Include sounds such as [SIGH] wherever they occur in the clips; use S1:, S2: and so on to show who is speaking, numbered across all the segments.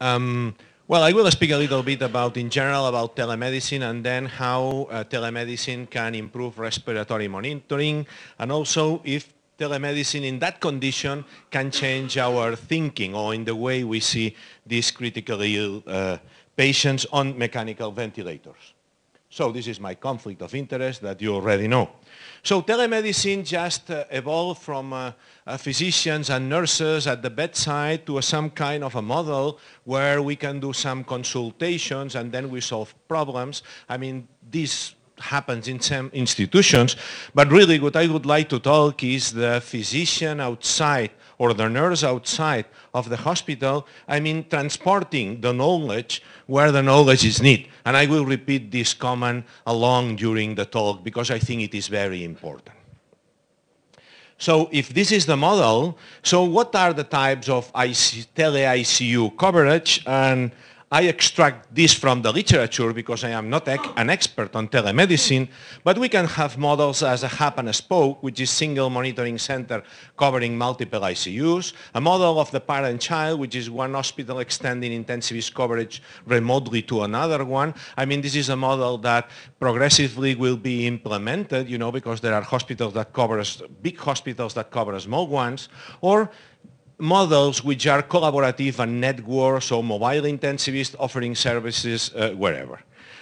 S1: Um, well, I will speak a little bit about, in general, about telemedicine and then how uh, telemedicine can improve respiratory monitoring and also if telemedicine in that condition can change our thinking or in the way we see these critically ill uh, patients on mechanical ventilators. So this is my conflict of interest that you already know. So telemedicine just uh, evolved from uh, uh, physicians and nurses at the bedside to some kind of a model where we can do some consultations and then we solve problems. I mean, this happens in some institutions, but really what I would like to talk is the physician outside or the nurse outside of the hospital, I mean transporting the knowledge where the knowledge is needed. And I will repeat this comment along during the talk because I think it is very important. So if this is the model, so what are the types of IC, tele-ICU coverage and I extract this from the literature because I am not an expert on telemedicine, but we can have models as a hub and a spoke, which is single monitoring center covering multiple ICUs, a model of the parent-child, which is one hospital extending intensivist coverage remotely to another one. I mean, this is a model that progressively will be implemented, you know, because there are hospitals that cover, big hospitals that cover small ones, or models which are collaborative and networks or mobile intensivist offering services uh, wherever.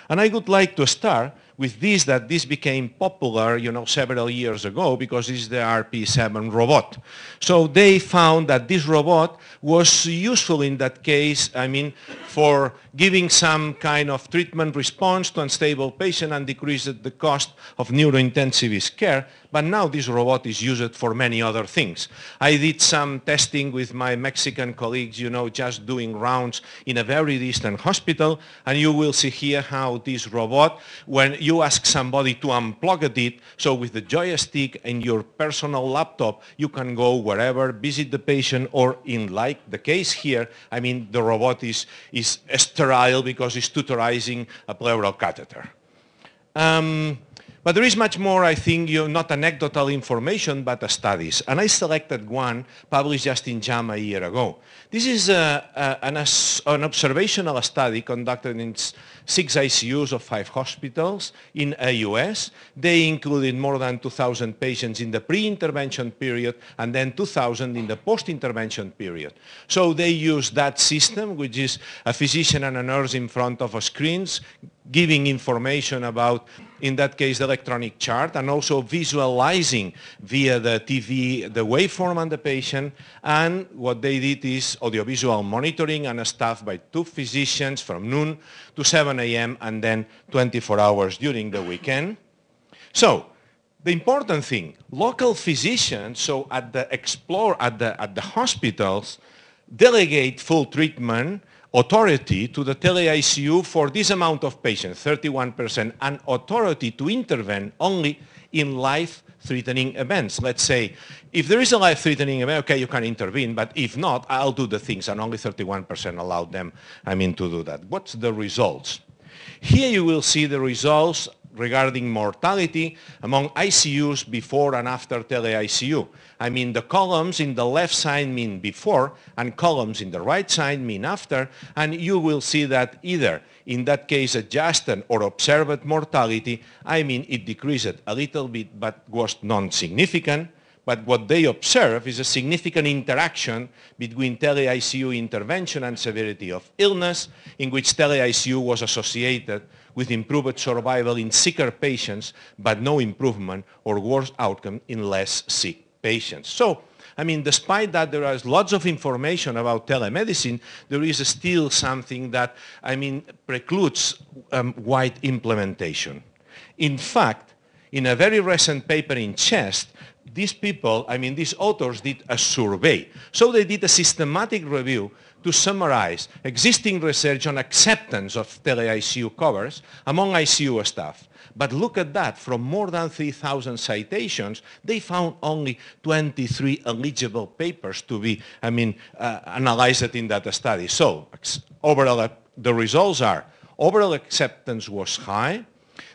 S1: And I would like to start with this that this became popular, you know, several years ago because this is the RP7 robot. So they found that this robot was useful in that case, I mean, for giving some kind of treatment response to unstable patient and decreased the cost of neurointensivist care. But now this robot is used for many other things. I did some testing with my Mexican colleagues, you know, just doing rounds in a very distant hospital. And you will see here how this robot, when you ask somebody to unplug it, so with the joystick and your personal laptop, you can go wherever, visit the patient, or in like the case here, I mean, the robot is is sterile because it's tutorizing a pleural catheter. Um, but there is much more, I think, you know, not anecdotal information, but studies. And I selected one published just in JAMA a year ago. This is uh, uh, an, an, observational study conducted in six ICUs of five hospitals in the US. They included more than 2,000 patients in the pre-intervention period and then 2,000 in the post-intervention period. So they used that system, which is a physician and a nurse in front of a screens, giving information about in that case, the electronic chart, and also visualizing via the TV the waveform on the patient. And what they did is audiovisual monitoring and staff by two physicians from noon to 7 a.m. and then 24 hours during the weekend. So the important thing, local physicians, so at the explore, at the, at the hospitals, delegate full treatment authority to the tele-ICU for this amount of patients, 31%, and authority to intervene only in life-threatening events. Let's say, if there is a life-threatening event, okay, you can intervene, but if not, I'll do the things, and only 31% allowed them, I mean, to do that. What's the results? Here you will see the results regarding mortality among ICUs before and after tele-ICU. I mean, the columns in the left side mean before and columns in the right side mean after, and you will see that either in that case adjusted or observed mortality, I mean, it decreased a little bit but was non-significant. But what they observe is a significant interaction between tele-ICU intervention and severity of illness, in which tele-ICU was associated with improved survival in sicker patients, but no improvement or worse outcome in less sick patients. So, I mean, despite that there is lots of information about telemedicine, there is still something that, I mean, precludes um, wide implementation. In fact, in a very recent paper in Chest, these people, I mean, these authors did a survey. So they did a systematic review to summarize existing research on acceptance of tele-ICU covers among ICU staff. But look at that, from more than 3,000 citations, they found only 23 eligible papers to be, I mean, uh, analyzed in that study. So overall, uh, the results are overall acceptance was high,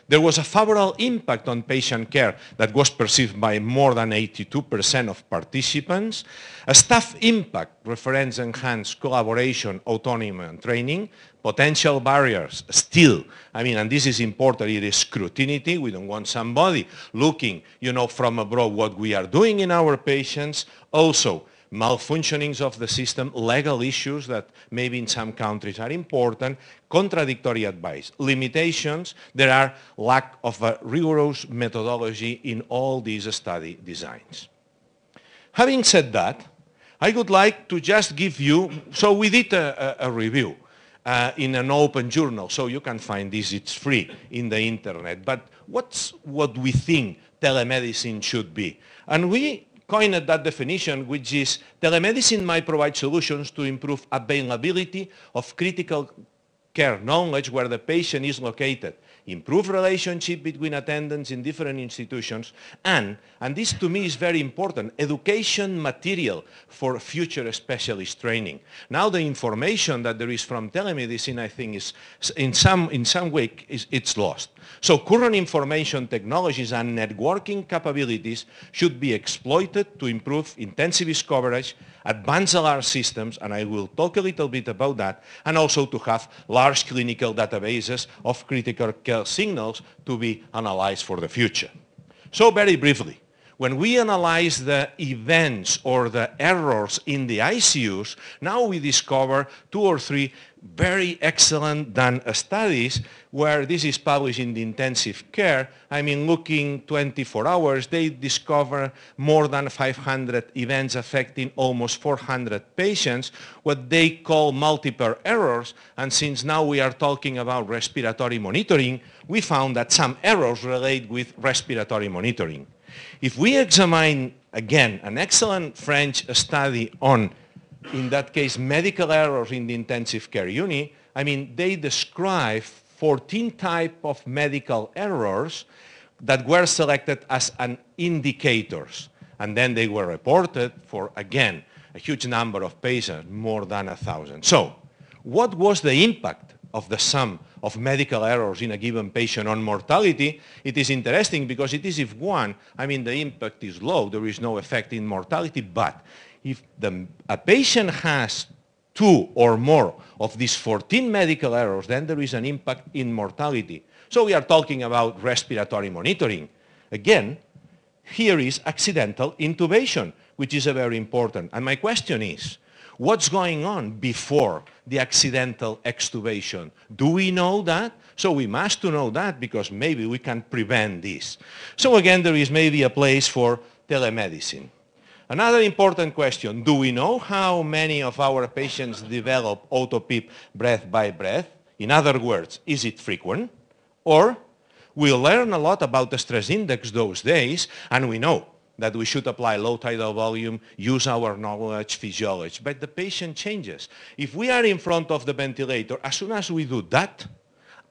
S1: there was a favorable impact on patient care that was perceived by more than 82% of participants, a staff impact, reference enhanced collaboration, autonomy and training, potential barriers still. I mean, and this is important, it is scrutiny. We don't want somebody looking, you know, from abroad what we are doing in our patients. Also, malfunctionings of the system, legal issues that maybe in some countries are important, contradictory advice, limitations, there are lack of a rigorous methodology in all these study designs. Having said that, I would like to just give you, so we did a, a, a review uh, in an open journal, so you can find this, it's free in the internet, but what's what we think telemedicine should be? And we coined that definition, which is telemedicine might provide solutions to improve availability of critical care knowledge where the patient is located, improve relationship between attendants in different institutions, and, and this to me is very important, education material for future specialist training. Now the information that there is from telemedicine, I think, is in some, in some way, is, it's lost. So current information technologies and networking capabilities should be exploited to improve intensivist coverage advanced LR systems, and I will talk a little bit about that, and also to have large clinical databases of critical care signals to be analyzed for the future. So very briefly, when we analyze the events or the errors in the ICUs, now we discover two or three very excellent done studies where this is published in the intensive care. I mean, looking 24 hours, they discover more than 500 events affecting almost 400 patients, what they call multiple errors. And since now we are talking about respiratory monitoring, we found that some errors relate with respiratory monitoring. If we examine, again, an excellent French study on, in that case, medical errors in the intensive care unit, I mean, they describe 14 type of medical errors that were selected as an indicators. And then they were reported for, again, a huge number of patients, more than a thousand. So what was the impact of the sum of medical errors in a given patient on mortality, it is interesting because it is if one, I mean, the impact is low, there is no effect in mortality, but if the, a patient has two or more of these 14 medical errors, then there is an impact in mortality. So we are talking about respiratory monitoring. Again, here is accidental intubation, which is very important. And my question is, What's going on before the accidental extubation? Do we know that? So we must to know that because maybe we can prevent this. So again, there is maybe a place for telemedicine. Another important question, do we know how many of our patients develop autopip breath by breath? In other words, is it frequent? Or we learn a lot about the stress index those days and we know that we should apply low tidal volume, use our knowledge, physiology. But the patient changes. If we are in front of the ventilator, as soon as we do that,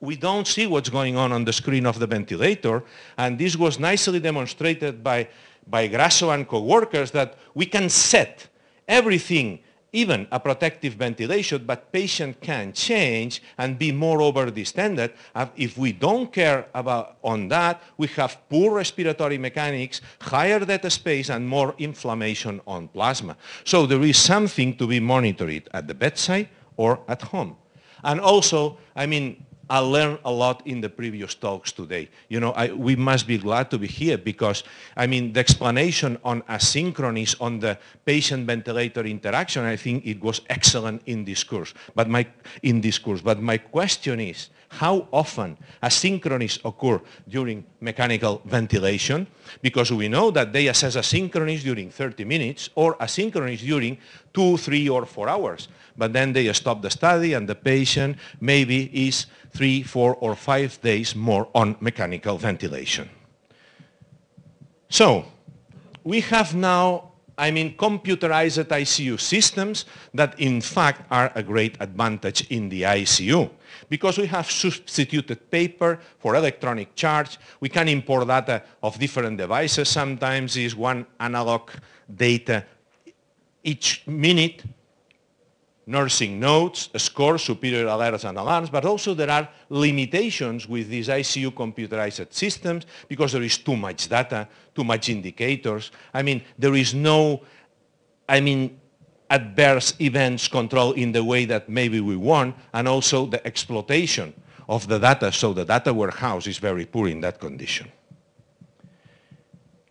S1: we don't see what's going on on the screen of the ventilator. And this was nicely demonstrated by, by Grasso and co-workers that we can set everything even a protective ventilation, but patient can change and be over distended. If we don't care about on that, we have poor respiratory mechanics, higher dead space, and more inflammation on plasma. So there is something to be monitored at the bedside or at home. And also, I mean, I learned a lot in the previous talks today. You know, I, we must be glad to be here because, I mean, the explanation on asynchronies on the patient-ventilator interaction, I think it was excellent in this course. But my, in this course, but my question is, how often asynchronies occur during mechanical ventilation, because we know that they assess asynchronies during 30 minutes or asynchronies during two, three, or four hours. But then they stop the study and the patient maybe is three, four, or five days more on mechanical ventilation. So we have now I mean computerized ICU systems that in fact are a great advantage in the ICU because we have substituted paper for electronic charge. We can import data of different devices. Sometimes is one analog data each minute nursing notes, scores, superior alerts and alarms, but also there are limitations with these ICU computerized systems because there is too much data, too much indicators. I mean, there is no, I mean, adverse events control in the way that maybe we want, and also the exploitation of the data, so the data warehouse is very poor in that condition.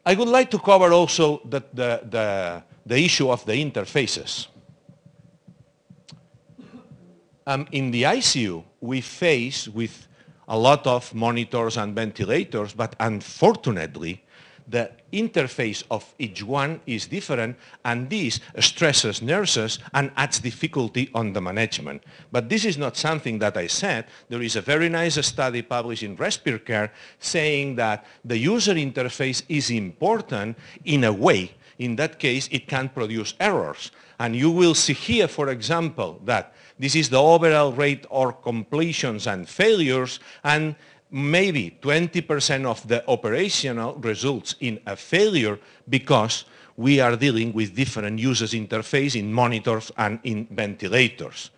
S1: I would like to cover also the, the, the, the issue of the interfaces. Um, in the ICU, we face with a lot of monitors and ventilators, but unfortunately, the interface of each one is different, and this stresses nurses and adds difficulty on the management. But this is not something that I said. There is a very nice study published in Respire Care saying that the user interface is important in a way in that case, it can produce errors. And you will see here, for example, that this is the overall rate of completions and failures, and maybe 20% of the operational results in a failure because we are dealing with different users interface in monitors and in ventilators.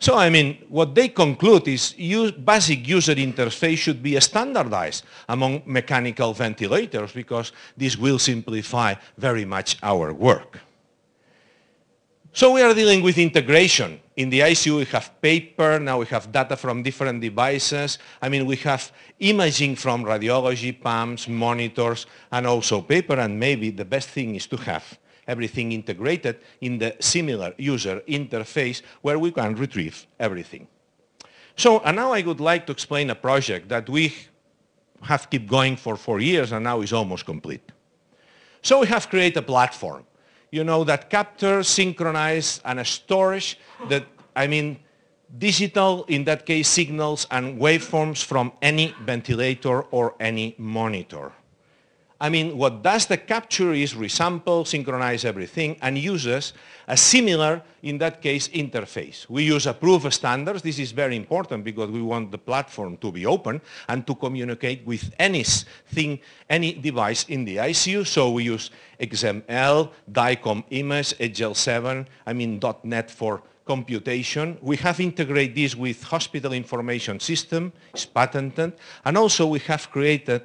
S1: So, I mean, what they conclude is use, basic user interface should be standardized among mechanical ventilators because this will simplify very much our work. So we are dealing with integration. In the ICU we have paper, now we have data from different devices. I mean, we have imaging from radiology, pumps, monitors, and also paper, and maybe the best thing is to have everything integrated in the similar user interface where we can retrieve everything. So, and now I would like to explain a project that we have kept going for four years and now is almost complete. So we have created a platform, you know, that captures, synchronizes, and stores that, I mean, digital, in that case, signals and waveforms from any ventilator or any monitor. I mean, what does the capture is resample, synchronize everything, and uses a similar, in that case, interface. We use approved standards. This is very important because we want the platform to be open and to communicate with anything, any device in the ICU. So we use XML, DICOM image, HL7, I mean .NET for computation. We have integrated this with hospital information system, it's patented, and also we have created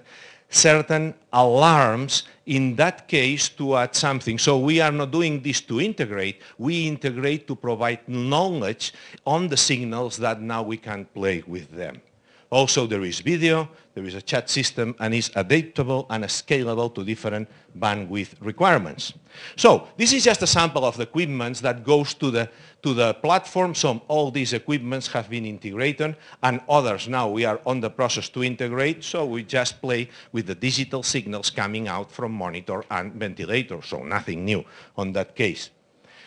S1: certain alarms in that case to add something. So we are not doing this to integrate. We integrate to provide knowledge on the signals that now we can play with them. Also, there is video, there is a chat system, and is adaptable and scalable to different bandwidth requirements. So this is just a sample of the equipment that goes to the, to the platform. So all these equipments have been integrated, and others now we are on the process to integrate, so we just play with the digital signals coming out from monitor and ventilator, so nothing new on that case.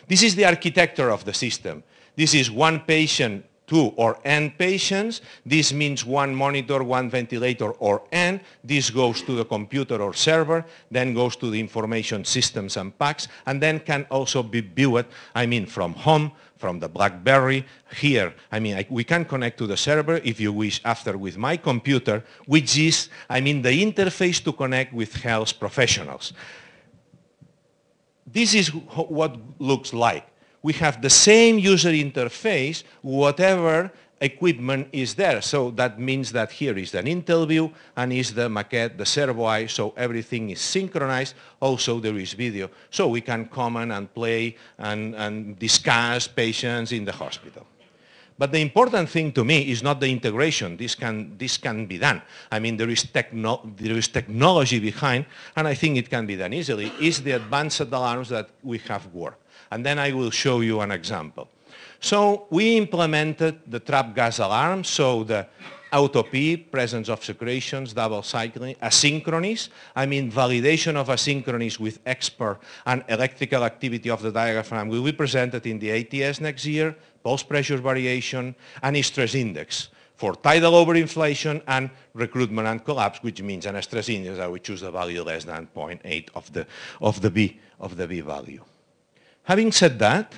S1: This is the architecture of the system. This is one patient to or N patients. This means one monitor, one ventilator or N. This goes to the computer or server, then goes to the information systems and packs, and then can also be viewed, I mean, from home, from the BlackBerry, here. I mean, I, we can connect to the server, if you wish, after with my computer, which is, I mean, the interface to connect with health professionals. This is what looks like we have the same user interface, whatever equipment is there. So that means that here is an Intel view and is the maquette, the servo eye, so everything is synchronized. Also there is video. So we can comment and play and, and discuss patients in the hospital. But the important thing to me is not the integration. This can, this can be done. I mean, there is, techno, there is technology behind, and I think it can be done easily. Is the advanced alarms that we have worked. And then I will show you an example. So we implemented the trap gas alarm, so the autop, presence of secretions, double cycling, asynchronies, I mean validation of asynchronies with expert and electrical activity of the diaphragm will be presented in the ATS next year, pulse pressure variation, and stress index for tidal overinflation and recruitment and collapse, which means an stress index, I will choose a value less than 0.8 of the, of the, B, of the B value. Having said that,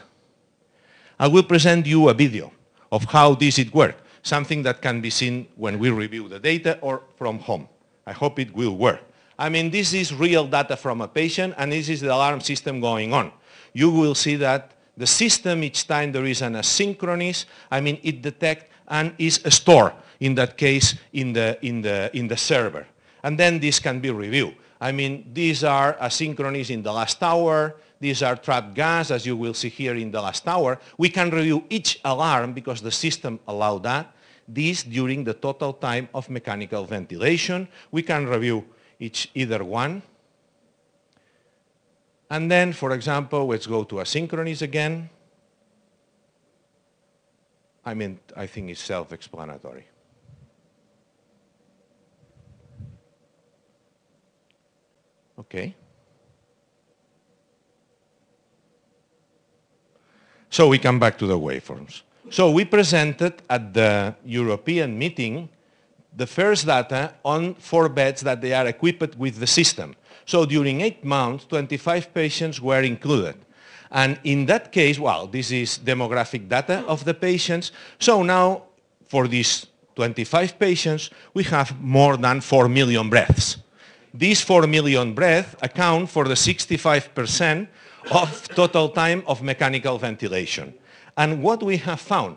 S1: I will present you a video of how this it work, something that can be seen when we review the data or from home. I hope it will work. I mean, this is real data from a patient and this is the alarm system going on. You will see that the system, each time there is an asynchronous, I mean, it detects and is stored, in that case, in the, in the, in the server. And then this can be reviewed. I mean, these are asynchronies in the last hour. These are trapped gas, as you will see here in the last hour. We can review each alarm because the system allowed that. This during the total time of mechanical ventilation. We can review each either one. And then, for example, let's go to asynchronies again. I mean, I think it's self-explanatory. Okay. So we come back to the waveforms. So we presented at the European meeting the first data on four beds that they are equipped with the system. So during eight months, 25 patients were included. And in that case, well, this is demographic data of the patients. So now for these 25 patients, we have more than 4 million breaths. These 4 million breaths account for the 65% of total time of mechanical ventilation. And what we have found.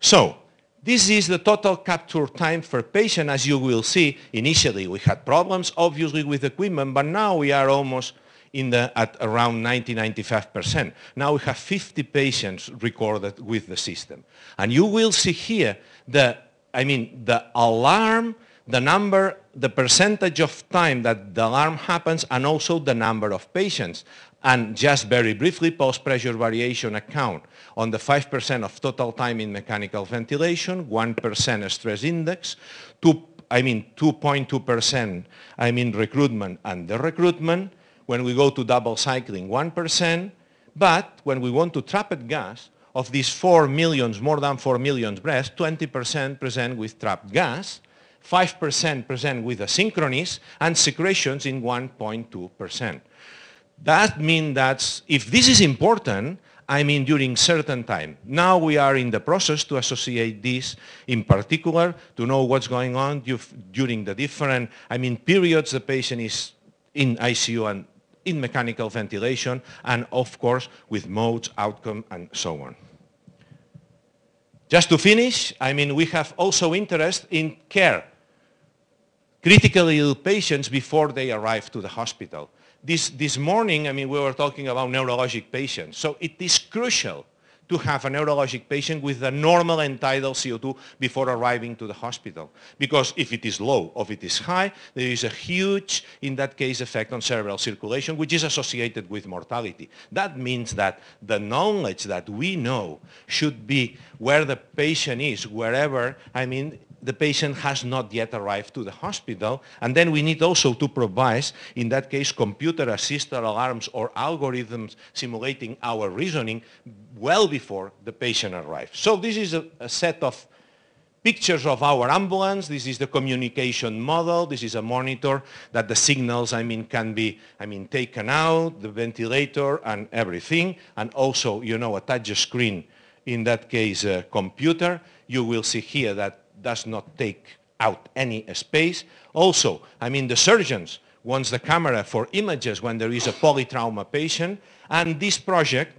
S1: So, this is the total capture time for patient. As you will see, initially we had problems, obviously, with equipment, but now we are almost in the, at around 90-95%. Now we have 50 patients recorded with the system. And you will see here the, I mean, the alarm the number, the percentage of time that the alarm happens and also the number of patients. And just very briefly, pulse pressure variation account on the 5% of total time in mechanical ventilation, 1% stress index, two, I mean 2.2%, I mean recruitment and the recruitment. When we go to double cycling, 1%. But when we want to trap gas, of these 4 millions, more than 4 million breaths, 20% present with trapped gas. 5% present with asynchronies and secretions in 1.2%. That means that if this is important, I mean during certain time. Now we are in the process to associate this in particular to know what's going on during the different, I mean periods the patient is in ICU and in mechanical ventilation and of course with modes, outcome and so on. Just to finish, I mean we have also interest in care critically ill patients before they arrive to the hospital. This, this morning, I mean, we were talking about neurologic patients. So it is crucial to have a neurologic patient with a normal entitled CO2 before arriving to the hospital. Because if it is low or if it is high, there is a huge, in that case, effect on cerebral circulation, which is associated with mortality. That means that the knowledge that we know should be where the patient is, wherever, I mean, the patient has not yet arrived to the hospital. And then we need also to provide, in that case, computer-assisted alarms or algorithms simulating our reasoning well before the patient arrives. So this is a, a set of pictures of our ambulance. This is the communication model. This is a monitor that the signals, I mean, can be, I mean, taken out, the ventilator and everything. And also, you know, a touch screen, in that case, a computer. You will see here that does not take out any space. Also, I mean, the surgeons wants the camera for images when there is a polytrauma patient, and this project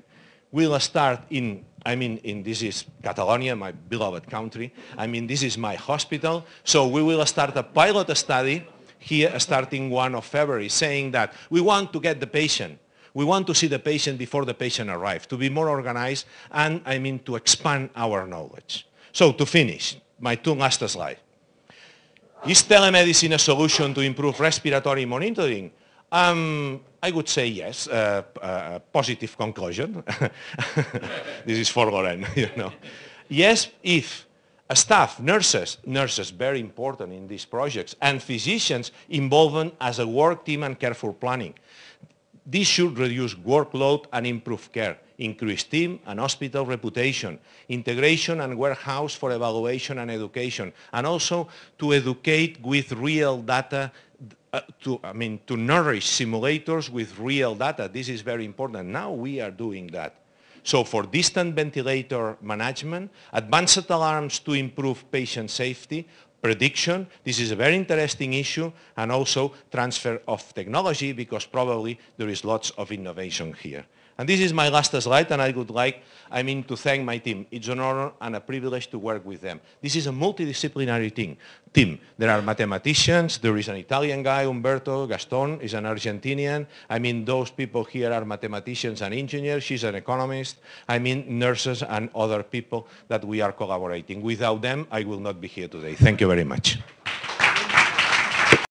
S1: will start in, I mean, in this is Catalonia, my beloved country. I mean, this is my hospital. So we will start a pilot study here starting 1 of February, saying that we want to get the patient. We want to see the patient before the patient arrives, to be more organized and, I mean, to expand our knowledge. So to finish, my tongue has to slide. Is telemedicine a solution to improve respiratory monitoring? Um, I would say yes, uh, uh, positive conclusion. [LAUGHS] this is for Loren, [LAUGHS] you know. Yes, if staff, nurses, nurses very important in these projects, and physicians involved as a work team and careful planning. This should reduce workload and improve care increased team and hospital reputation, integration and warehouse for evaluation and education, and also to educate with real data uh, to, I mean, to nourish simulators with real data. This is very important. Now we are doing that. So for distant ventilator management, advanced alarms to improve patient safety, prediction, this is a very interesting issue, and also transfer of technology because probably there is lots of innovation here. And this is my last slide, and I would like, I mean, to thank my team. It's an honor and a privilege to work with them. This is a multidisciplinary team. team. There are mathematicians, there is an Italian guy, Umberto, Gaston is an Argentinian. I mean, those people here are mathematicians and engineers. She's an economist. I mean, nurses and other people that we are collaborating. Without them, I will not be here today. Thank you very much.